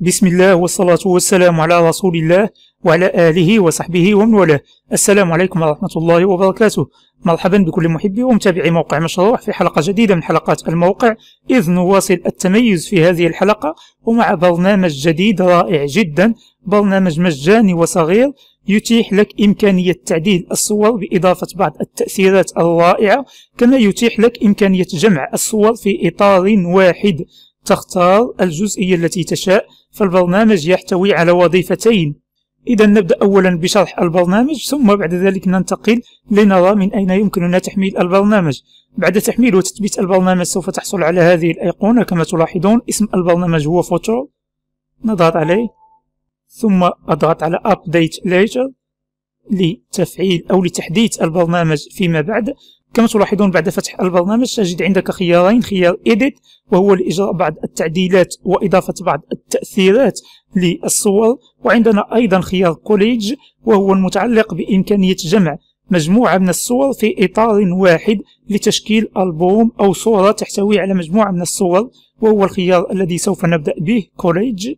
بسم الله والصلاة والسلام على رسول الله وعلى آله وصحبه ومن والاه السلام عليكم ورحمة الله وبركاته مرحبا بكل محبي ومتابعي موقع مشروع في حلقة جديدة من حلقات الموقع إذ نواصل التميز في هذه الحلقة ومع برنامج جديد رائع جدا برنامج مجاني وصغير يتيح لك إمكانية تعديل الصور بإضافة بعض التأثيرات الرائعة كما يتيح لك إمكانية جمع الصور في إطار واحد تختار الجزئية التي تشاء فالبرنامج يحتوي على وظيفتين إذا نبدأ أولا بشرح البرنامج ثم بعد ذلك ننتقل لنرى من أين يمكننا تحميل البرنامج بعد تحميل وتثبيت البرنامج سوف تحصل على هذه الأيقونة كما تلاحظون اسم البرنامج هو فوتور نضغط عليه ثم أضغط على Update Later لتفعيل أو لتحديث البرنامج فيما بعد كما تلاحظون بعد فتح البرنامج تجد عندك خيارين خيار Edit وهو لإجراء بعض التعديلات وإضافة بعض التأثيرات للصور وعندنا أيضا خيار كوليج وهو المتعلق بإمكانية جمع مجموعة من الصور في إطار واحد لتشكيل ألبوم أو صورة تحتوي على مجموعة من الصور وهو الخيار الذي سوف نبدأ به كوليج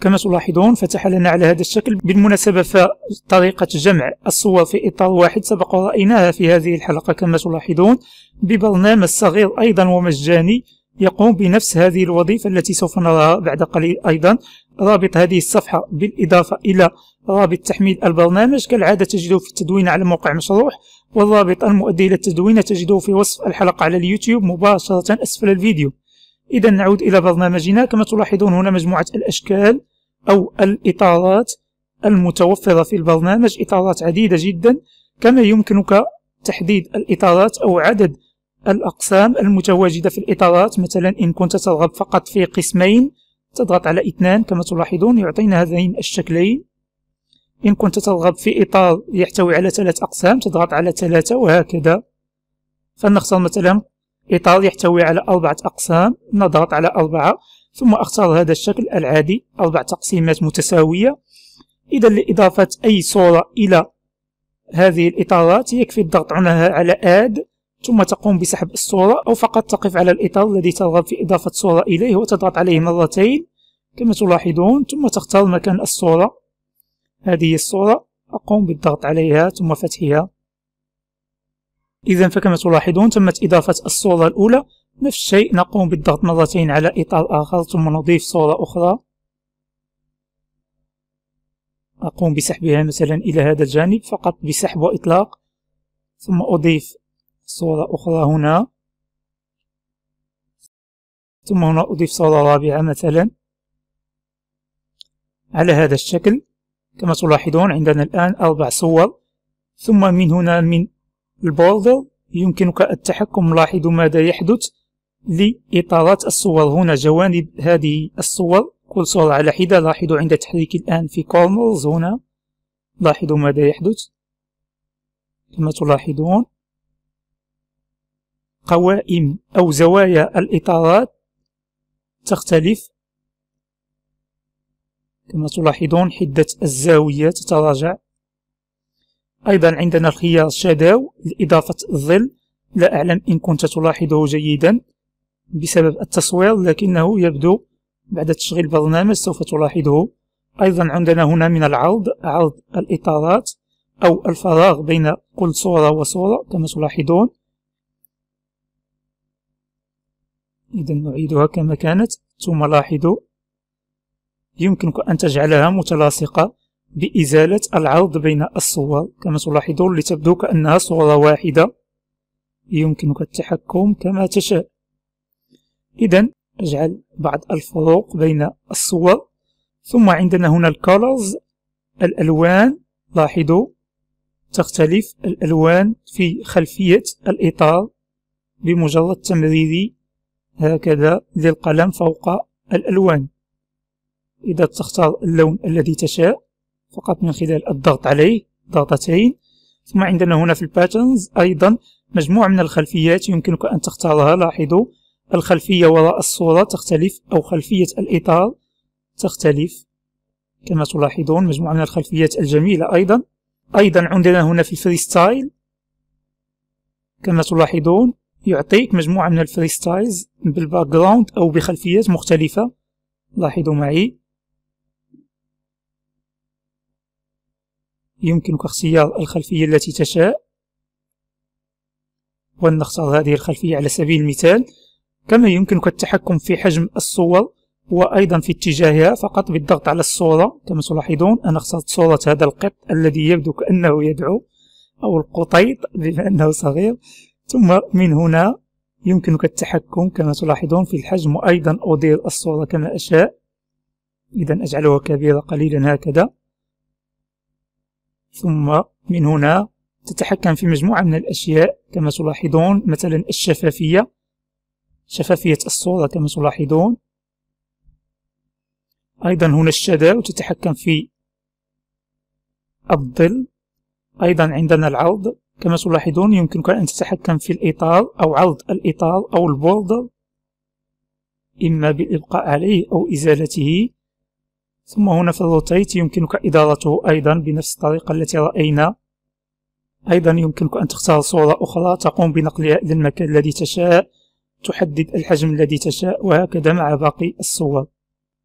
كما تلاحظون فتح لنا على هذا الشكل بالمناسبة فطريقة جمع الصور في إطار واحد سبق رأيناها في هذه الحلقة كما تلاحظون ببرنامج صغير أيضا ومجاني يقوم بنفس هذه الوظيفة التي سوف نراها بعد قليل أيضا رابط هذه الصفحة بالإضافة إلى رابط تحميل البرنامج كالعادة تجده في التدوين على موقع مشروح والرابط المؤدي إلى التدوين تجده في وصف الحلقة على اليوتيوب مباشرة أسفل الفيديو إذا نعود إلى برنامجنا كما تلاحظون هنا مجموعة الأشكال أو الإطارات المتوفرة في البرنامج إطارات عديدة جدا كما يمكنك تحديد الإطارات أو عدد الأقسام المتواجدة في الإطارات مثلا إن كنت ترغب فقط في قسمين تضغط على اثنان كما تلاحظون يعطينا هذين الشكلين إن كنت ترغب في إطار يحتوي على ثلاث أقسام تضغط على ثلاثة وهكذا فلنختار مثلا إطار يحتوي على أربعة أقسام نضغط على أربعة ثم أختار هذا الشكل العادي أربع تقسيمات متساوية إذا لإضافة أي صورة إلى هذه الإطارات يكفي الضغط على آد ثم تقوم بسحب الصورة أو فقط تقف على الإطار الذي ترغب في إضافة صورة إليه وتضغط عليه مرتين كما تلاحظون ثم تختار مكان الصورة هذه الصورة أقوم بالضغط عليها ثم فتحها إذا فكما تلاحظون تمت إضافة الصورة الأولى نفس الشيء نقوم بالضغط مرتين على إطار آخر ثم نضيف صورة أخرى أقوم بسحبها مثلا إلى هذا الجانب فقط بسحب وإطلاق ثم أضيف صورة أخرى هنا ثم هنا أضيف صورة رابعة مثلا على هذا الشكل كما تلاحظون عندنا الآن أربع صور ثم من هنا من البوردر يمكنك التحكم لاحظ ماذا يحدث لإطارات الصور هنا جوانب هذه الصور كل صورة على حدة لاحظوا عند تحريك الآن في كورنرز هنا لاحظوا ماذا يحدث كما تلاحظون قوائم أو زوايا الإطارات تختلف كما تلاحظون حدة الزاوية تتراجع أيضا عندنا الخيار شاداو لإضافة الظل لا أعلم إن كنت تلاحظه جيدا بسبب التصوير لكنه يبدو بعد تشغيل البرنامج سوف تلاحظه أيضا عندنا هنا من العرض عرض الإطارات أو الفراغ بين كل صورة وصورة كما تلاحظون إذا نعيدها كما كانت ثم لاحظوا يمكنك أن تجعلها متلاصقة بإزالة العرض بين الصور كما تلاحظون لتبدو كأنها صورة واحدة يمكنك التحكم كما تشاء إذا اجعل بعض الفروق بين الصور ثم عندنا هنا الكولرز الألوان لاحظوا تختلف الألوان في خلفية الإطار بمجرد تمرير هكذا للقلم فوق الألوان إذا تختار اللون الذي تشاء فقط من خلال الضغط عليه ضغطتين ثم عندنا هنا في الباترنز أيضا مجموعة من الخلفيات يمكنك أن تختارها لاحظوا الخلفية وراء الصورة تختلف أو خلفية الإطار تختلف كما تلاحظون مجموعة من الخلفيات الجميلة أيضا أيضا عندنا هنا في الفريستايل كما تلاحظون يعطيك مجموعة من الفريستايلز بالباك جراوند أو بخلفيات مختلفة لاحظوا معي يمكنك اختيار الخلفية التي تشاء ولنختار هذه الخلفية على سبيل المثال كما يمكنك التحكم في حجم الصور وأيضا في اتجاهها فقط بالضغط على الصورة كما تلاحظون أنا اخترت صورة هذا القط الذي يبدو كأنه يدعو أو القطيط بما أنه صغير ثم من هنا يمكنك التحكم كما تلاحظون في الحجم وأيضا أدير الصورة كما أشاء إذا أجعلها كبيرة قليلا هكذا ثم من هنا تتحكم في مجموعة من الأشياء كما تلاحظون مثلا الشفافية شفافية الصورة كما تلاحظون أيضا هنا الشدة وتتحكم في الظل أيضا عندنا العرض كما تلاحظون يمكنك أن تتحكم في الإطار أو عرض الإطار أو البوردر إما بالإبقاء عليه أو إزالته ثم هنا في الروتيت يمكنك إدارته أيضا بنفس الطريقة التي رأينا أيضا يمكنك أن تختار صورة أخرى تقوم بنقلها إلى المكان الذي تشاء تحدد الحجم الذي تشاء وهكذا مع باقي الصور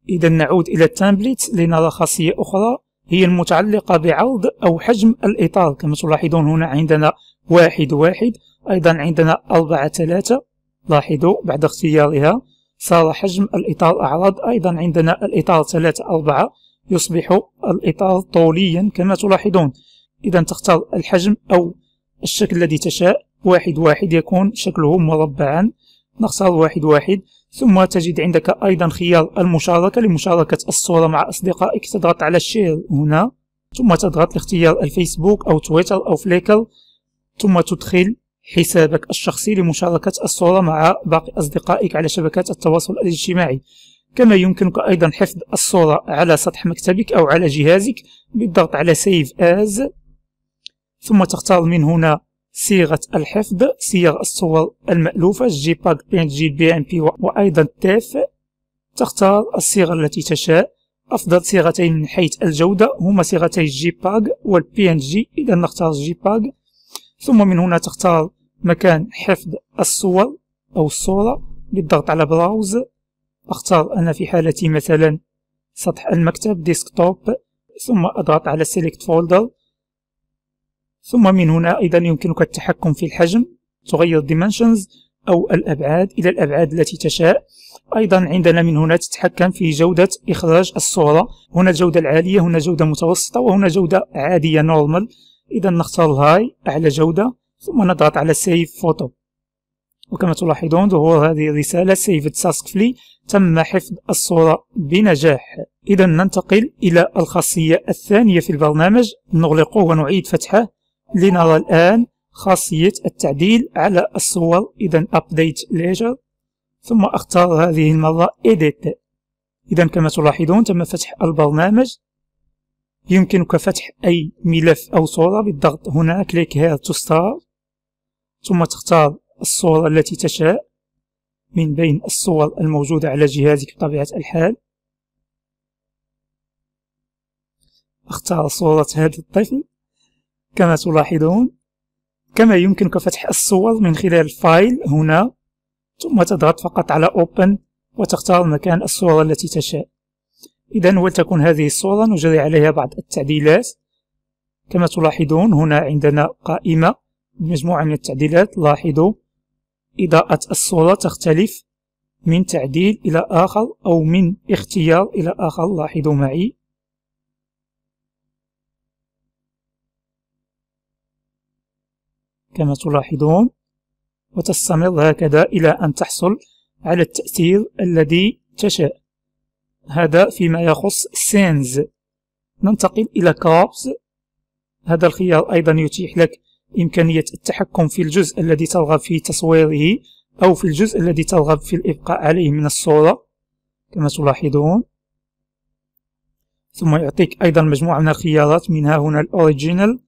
إذا نعود إلى التامبليت لنرى خاصية أخرى هي المتعلقة بعرض أو حجم الإطار كما تلاحظون هنا عندنا واحد واحد أيضا عندنا أربعة ثلاثة لاحظوا بعد اختيارها صار حجم الإطار أعراض أيضا عندنا الإطار 3 أربعة يصبح الإطار طوليا كما تلاحظون إذا تختار الحجم أو الشكل الذي تشاء واحد واحد يكون شكله مربعا نختار واحد واحد ثم تجد عندك أيضا خيار المشاركة لمشاركة الصورة مع أصدقائك تضغط على الشير هنا ثم تضغط لاختيار الفيسبوك أو تويتر أو فليكر ثم تدخل حسابك الشخصي لمشاركة الصورة مع باقي أصدقائك على شبكات التواصل الاجتماعي كما يمكنك أيضا حفظ الصورة على سطح مكتبك أو على جهازك بالضغط على Save As ثم تختار من هنا صيغة الحفظ صيغ الصور المألوفة JPEG, PNG, BMP وأيضا TIFF تختار الصيغة التي تشاء أفضل صيغتين من حيث الجودة هما صيغتي JPEG والPNG إذا نختار JPEG ثم من هنا تختار مكان حفظ الصور أو الصورة بالضغط على براوز أختار أنا في حالتي مثلا سطح المكتب ديسكتوب ثم أضغط على Select Folder ثم من هنا أيضا يمكنك التحكم في الحجم تغير Dimensions أو الأبعاد إلى الأبعاد التي تشاء أيضا عندنا من هنا تتحكم في جودة إخراج الصورة هنا الجودة العالية هنا جودة متوسطة وهنا جودة عادية Normal إذا نختار High أعلى جودة ثم نضغط على Save Photo وكما تلاحظون ظهور هذه الرسالة Saved Successfully تم حفظ الصورة بنجاح إذا ننتقل إلى الخاصية الثانية في البرنامج نغلقه ونعيد فتحه لنرى الآن خاصية التعديل على الصور إذا Update ليجر ثم أختار هذه المرة Edit إذا كما تلاحظون تم فتح البرنامج يمكنك فتح أي ملف أو صورة بالضغط هنا Click here to start ثم تختار الصورة التي تشاء من بين الصور الموجودة على جهازك بطبيعة الحال اختار صورة هذا الطفل كما تلاحظون كما يمكنك فتح الصور من خلال فايل هنا ثم تضغط فقط على Open وتختار مكان الصورة التي تشاء إذا ولتكن هذه الصورة نجري عليها بعض التعديلات كما تلاحظون هنا عندنا قائمة مجموعة من التعديلات لاحظوا إضاءة الصورة تختلف من تعديل إلى آخر أو من اختيار إلى آخر لاحظوا معي كما تلاحظون وتستمر هكذا إلى أن تحصل على التأثير الذي تشاء هذا فيما يخص سينز ننتقل إلى كاربز هذا الخيار أيضا يتيح لك إمكانية التحكم في الجزء الذي ترغب في تصويره أو في الجزء الذي ترغب في الإبقاء عليه من الصورة كما تلاحظون ثم يعطيك أيضا مجموعة من الخيارات منها هنا الأوريجينال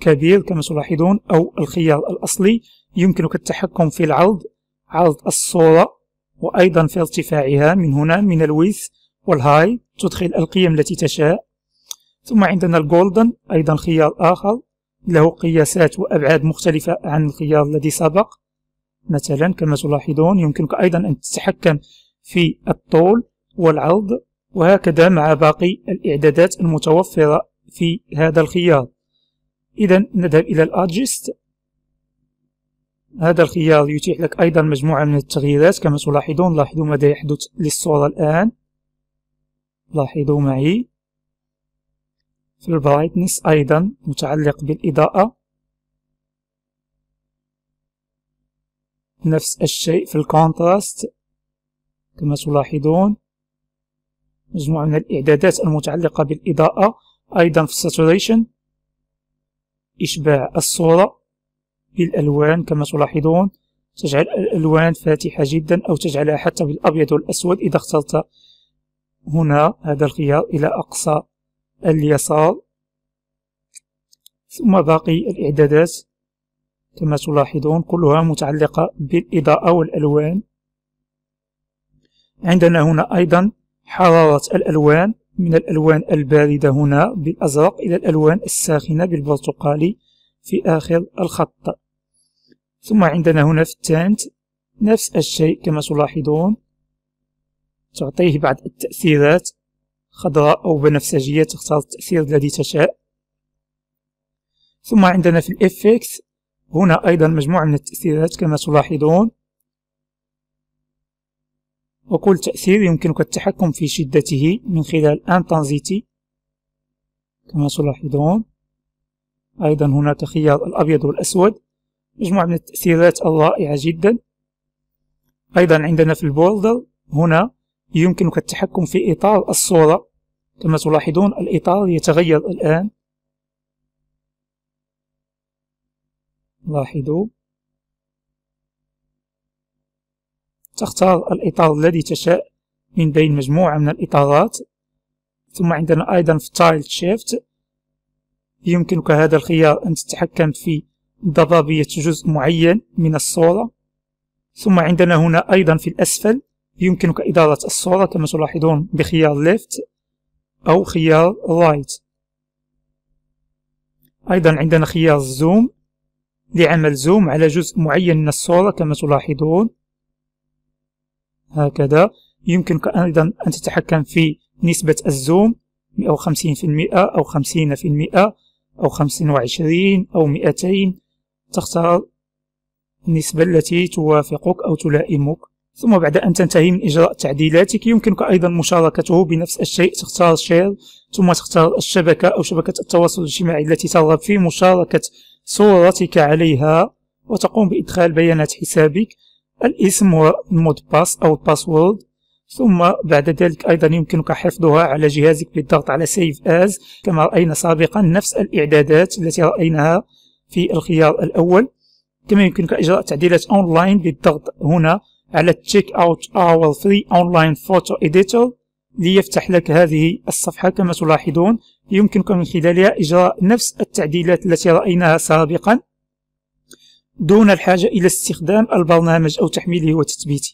كبير كما تلاحظون أو الخيار الأصلي يمكنك التحكم في العرض عرض الصورة وأيضا في ارتفاعها من هنا من الويث والهاي تدخل القيم التي تشاء ثم عندنا الجولدن أيضا خيار آخر له قياسات وأبعاد مختلفة عن القياس الذي سبق مثلا كما تلاحظون يمكنك أيضا أن تتحكم في الطول والعرض وهكذا مع باقي الإعدادات المتوفرة في هذا الخيار إذا نذهب إلى الأدجست هذا الخيار يتيح لك أيضا مجموعة من التغييرات كما تلاحظون لاحظوا ماذا يحدث للصورة الآن لاحظوا معي في البرايتنس أيضا متعلق بالإضاءة نفس الشيء في الكونتراست كما تلاحظون مجموعة من الإعدادات المتعلقة بالإضاءة أيضا في الساتوريشن إشباع الصورة بالألوان كما تلاحظون تجعل الألوان فاتحة جدا أو تجعلها حتى بالأبيض والأسود إذا اخترت هنا هذا الخيار إلى أقصى اليسار ثم باقي الإعدادات كما تلاحظون كلها متعلقة بالإضاءة والألوان عندنا هنا أيضا حرارة الألوان من الألوان الباردة هنا بالأزرق إلى الألوان الساخنة بالبرتقالي في آخر الخط ثم عندنا هنا في التانت نفس الشيء كما تلاحظون تعطيه بعض التأثيرات خضراء أو بنفسجية تختار التأثير الذي تشاء ثم عندنا في الإفكس هنا أيضا مجموعة من التأثيرات كما تلاحظون وكل تأثير يمكنك التحكم في شدته من خلال انتنزيتي كما تلاحظون أيضا هنا تخيار الأبيض والأسود مجموعة من التأثيرات الرائعة جدا أيضا عندنا في البولدر هنا يمكنك التحكم في إطار الصورة كما تلاحظون الإطار يتغير الآن لاحظوا تختار الإطار الذي تشاء من بين مجموعة من الإطارات ثم عندنا أيضا في تايل شيفت يمكنك هذا الخيار أن تتحكم في ضبابية جزء معين من الصورة ثم عندنا هنا أيضا في الأسفل يمكنك إدارة الصورة كما تلاحظون بخيار left أو خيار right أيضا عندنا خيار زوم لعمل زوم على جزء معين من الصورة كما تلاحظون هكذا يمكنك أيضا أن تتحكم في نسبة الزوم 150% أو 50% أو 25 أو 200 تختار النسبة التي توافقك أو تلائمك ثم بعد أن تنتهي من إجراء تعديلاتك يمكنك أيضا مشاركته بنفس الشيء تختار شير ثم تختار الشبكة أو شبكة التواصل الاجتماعي التي ترغب في مشاركة صورتك عليها وتقوم بإدخال بيانات حسابك الاسم والمود باس أو الباسورد ثم بعد ذلك أيضا يمكنك حفظها على جهازك بالضغط على سيف آز كما رأينا سابقا نفس الإعدادات التي رأيناها في الخيار الأول كما يمكنك إجراء تعديلات أونلاين بالضغط هنا على Check Out Our Free Online Photo Editor ليفتح لك هذه الصفحة كما تلاحظون يمكنك من خلالها إجراء نفس التعديلات التي رأيناها سابقا دون الحاجة إلى استخدام البرنامج أو تحميله وتثبيته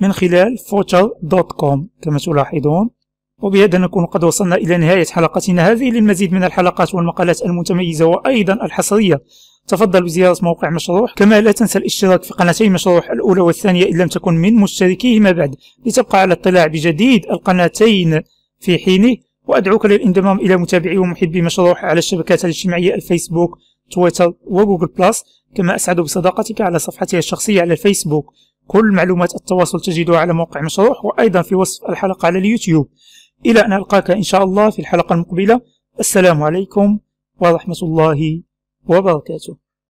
من خلال photo.com كما تلاحظون وبهذا نكون قد وصلنا إلى نهاية حلقتنا هذه للمزيد من الحلقات والمقالات المتميزة وأيضا الحصرية تفضل بزيارة موقع مشروح كما لا تنسى الاشتراك في قناتي مشروح الأولى والثانية إن لم تكن من مشتركيهما بعد لتبقى على اطلاع بجديد القناتين في حينه وأدعوك للانضمام إلى متابعي ومحبي مشروح على الشبكات الاجتماعية الفيسبوك تويتر وجوجل بلس كما أسعد بصداقتك على صفحتي الشخصية على الفيسبوك كل معلومات التواصل تجدها على موقع مشروح وأيضا في وصف الحلقة على اليوتيوب إلى أن ألقاك إن شاء الله في الحلقة المقبلة السلام عليكم ورحمة الله what about that?